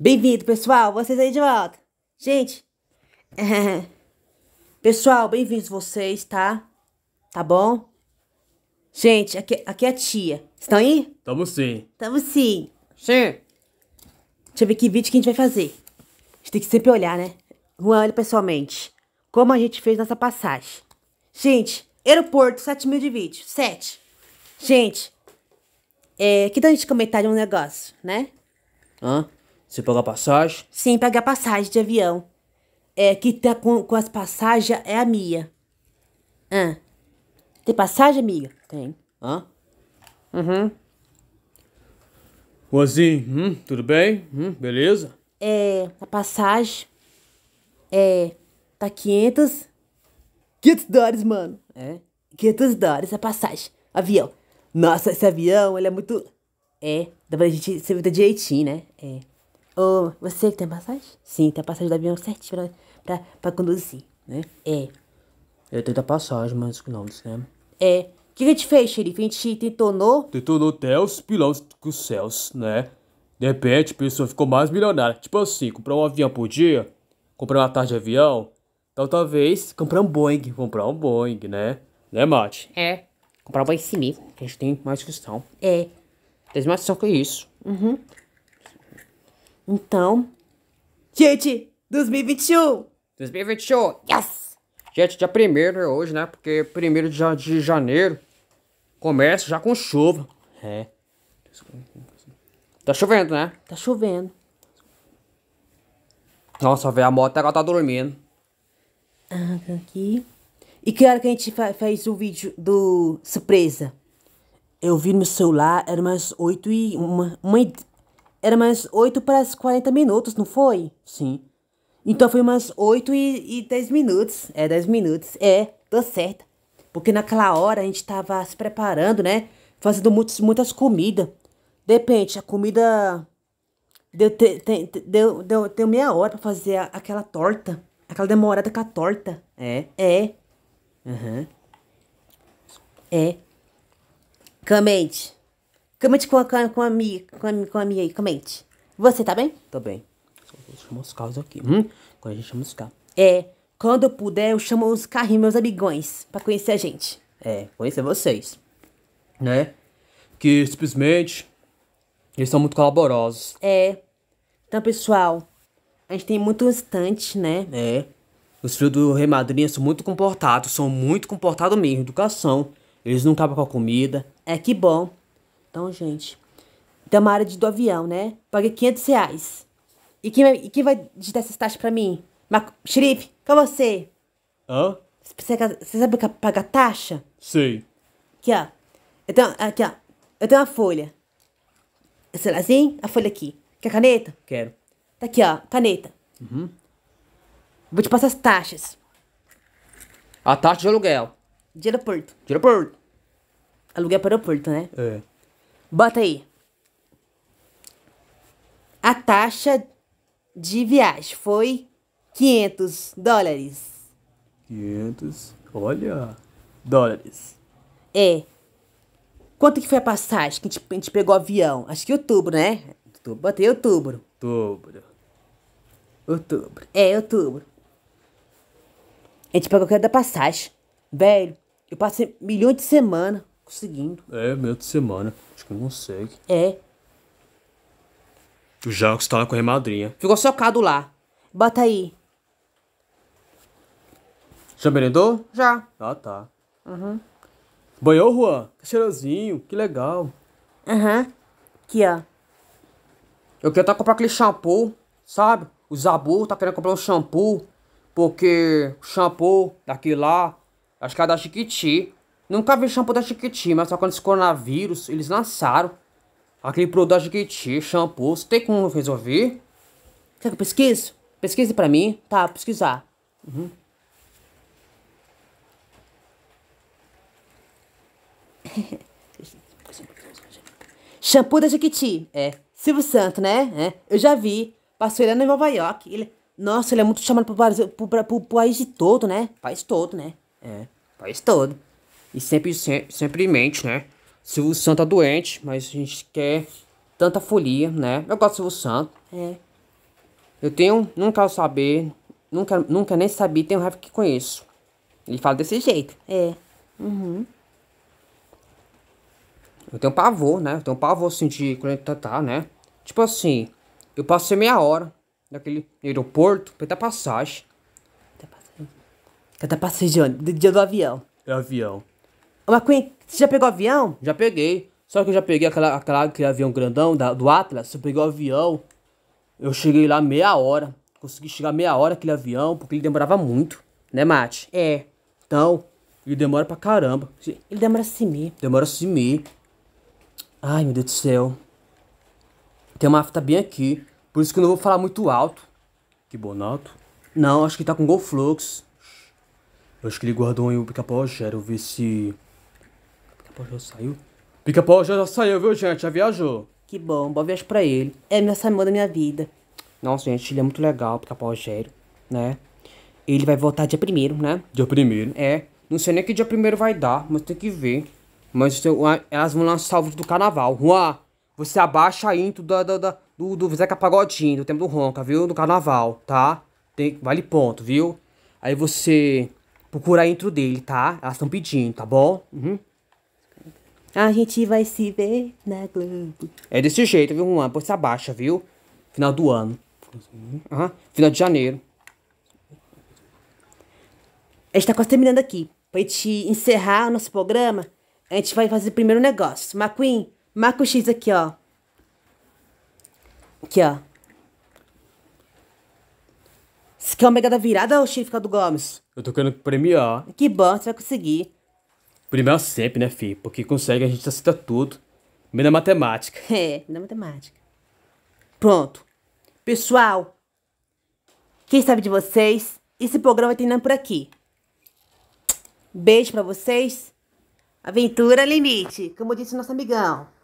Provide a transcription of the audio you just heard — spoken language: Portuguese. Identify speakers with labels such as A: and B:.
A: Bem-vindo, pessoal, vocês aí de volta. Gente, pessoal, bem-vindos vocês, tá? Tá bom? Gente, aqui, aqui é a tia. Estão aí?
B: Tamo sim.
A: Tamo sim. Sim. Deixa eu ver que vídeo que a gente vai fazer. A gente tem que sempre olhar, né? Juan, olha pessoalmente. Como a gente fez nossa passagem. Gente, aeroporto, 7 mil de vídeo. 7. Gente, é, que tal a gente comentar de um negócio, né?
B: Hã? Você paga passagem?
A: Sim, paga passagem de avião. É, que tá com, com as passagens é a minha. Ah. Tem passagem, amiga? Tem. Hã? Uhum.
B: Juanzinho, hum, tudo bem? Hum, beleza?
A: É, a passagem é, tá 500... 500 dólares, mano. É? 500 dólares a passagem. Avião. Nossa, esse avião, ele é muito... É, dá pra gente se direitinho, né? É. Ô, você que tem passagem? Sim, tem a passagem do avião certinho pra, pra, pra conduzir, né? É.
B: Eu tenho a passagem, mas não, não cinema.
A: É. O que a gente fez, xerife? A gente detonou?
B: Detonou até os pilões com os céus, né? De repente, a pessoa ficou mais milionária. Tipo assim, comprar um avião por dia, comprar uma tarde de avião, então talvez comprar um Boeing, comprar um Boeing, né? Né, Mate? É. Comprar um Boeing si que a gente tem mais questão. É. Tem mais questão que isso.
A: Uhum. Então, gente, 2021! 2021, yes!
B: Gente, dia primeiro né, hoje, né? Porque primeiro de, de janeiro começa já com chuva. É. Tá chovendo, né? Tá chovendo. Nossa, velho, a moto agora tá dormindo.
A: Ah, aqui. E que hora que a gente fez o vídeo do surpresa? Eu vi no celular, era umas 8 e. Uma, uma, era mais 8 para as 40 minutos, não foi? Sim. Então foi umas 8 e, e 10 minutos. É, 10 minutos. É, tá certo. Porque naquela hora a gente tava se preparando, né? Fazendo muitas, muitas comidas. De repente, a comida deu, te, te, deu, deu, deu meia hora pra fazer a, aquela torta. Aquela demorada com a torta. É, é. Aham. Uhum. É. Camente. Comente com a, com a minha, com a, com a minha aí, comente. Você tá bem? Tô bem. Só vou chamar os carros aqui. Hum? Quando a gente chama os carros. É, quando eu puder, eu chamo os carrinhos, meus amigões, pra conhecer a gente. É, conhecer vocês.
B: Né? Que simplesmente eles são muito colaborosos.
A: É. Então, pessoal, a gente tem muito instante, né?
B: É. Os filhos do Rei Madrinha são muito comportados, são muito comportados mesmo, educação. Eles não acabam com a comida.
A: É que bom. Então, gente, Damara então, de do avião, né? Paguei 500 reais. E quem, e quem vai digitar essas taxas pra mim? Marco, xerife, com você. Hã? Você, você sabe pagar taxa? Sei. Aqui, ó. Eu tenho, aqui, ó. Eu tenho uma folha. Sei lá, assim? A folha aqui. Quer caneta? Quero. Tá aqui, ó. Caneta. Uhum. Vou te passar as taxas. A taxa de aluguel. De aeroporto. De aeroporto. Aluguel para aeroporto, né? É. Bota aí. A taxa de viagem foi 500 dólares.
B: 500, olha, dólares.
A: É. Quanto que foi a passagem que a gente, a gente pegou o avião? Acho que outubro, né? Outubro, botei outubro. Outubro. Outubro. É, outubro. A gente pegou o que da passagem. Velho, eu passei milhões de semana conseguindo.
B: É, meio de semana. Acho que não consegue. É. O Jacques tá lá com a remadrinha.
A: Ficou socado lá. Bota aí.
B: Já merendou? Já. Ah, tá. Uhum. Banhou, Juan? Que cheirosinho, que legal.
A: Aham. Uhum. Aqui, ó.
B: Eu quero tá comprar aquele shampoo, sabe? O Zabu tá querendo comprar um shampoo. Porque o shampoo daqui lá, acho que é da Chiquiti. Nunca vi shampoo da Chiquiti, mas só quando esse coronavírus, eles lançaram aquele produto da Chiquiti, shampoo. Você tem como resolver?
A: Quer que eu pesquise? Pesquise pra mim. Tá, pesquisar. Uhum. shampoo da Chiquiti. É. Silvio Santo, né? É. Eu já vi. Passou ele em Nova York. Ele... Nossa, ele é muito chamado pro, Brasil, pro, pro, pro país todo, né? País todo, né?
B: É. País todo. E sempre, sempre em mente, né? Silvio Santos tá doente, mas a gente quer tanta folia, né? Eu gosto do Silvio Santos. É. Eu tenho, não quero saber, nunca, nunca nem sabia, tenho raiva que conheço. Ele fala desse jeito.
A: É. Uhum.
B: Eu tenho pavor, né? Eu tenho pavor, assim, de quando ele tá, tá né? Tipo assim, eu passei meia hora naquele aeroporto, pra dar passagem. Cada passagem de, de, dia do avião. É avião. Uma Queen, você já pegou avião? Já peguei. Só que eu já peguei aquela, aquela, aquele avião grandão da, do Atlas. Eu peguei o avião. Eu cheguei lá meia hora. Consegui chegar meia hora aquele avião, porque ele demorava muito. Né, Mate? É. Então, ele demora pra caramba. Ele demora a sumir. Demora a sumir. Ai, meu Deus do céu. Tem uma fita bem aqui. Por isso que eu não vou falar muito alto. Que bonato. Não, acho que tá com Golflux. acho que ele guardou em um pica-pau, Eu ver se... Pica-pau já saiu? Pica-pau já saiu, viu, gente? Já viajou. Que bom, boa viagem pra ele.
A: É minha Samuel da minha vida.
B: Nossa, gente, ele é muito legal, Pica-pau Rogério, é né? Ele vai voltar dia primeiro, né? Dia primeiro. É. Não sei nem que dia primeiro vai dar, mas tem que ver. Mas ah, elas vão lançar o vídeo do carnaval. Juan, você abaixa a intro da, da, da, do, do Zeca Pagodinho, do tempo do Ronca, viu? Do carnaval, tá? Tem, vale ponto, viu? Aí você procura a intro dele, tá? Elas estão pedindo, tá bom? Uhum.
A: A gente vai se ver na Globo.
B: É desse jeito, viu, Juan? Por essa abaixa, viu? Final do ano. Uhum. Final de janeiro.
A: A gente tá quase terminando aqui. Pra gente encerrar o nosso programa, a gente vai fazer o primeiro negócio. McQueen, marca o X aqui, ó. Aqui, ó. Você quer o mega da virada ou o X do Gomes?
B: Eu tô querendo premiar. Que bom, você vai
A: conseguir.
B: Primeiro sempre, né, Fih? Porque consegue, a gente aceita tudo. Menos na matemática.
A: É, na matemática. Pronto. Pessoal, quem sabe de vocês, esse programa terminando por aqui. Beijo para vocês. Aventura Limite, como disse nosso amigão.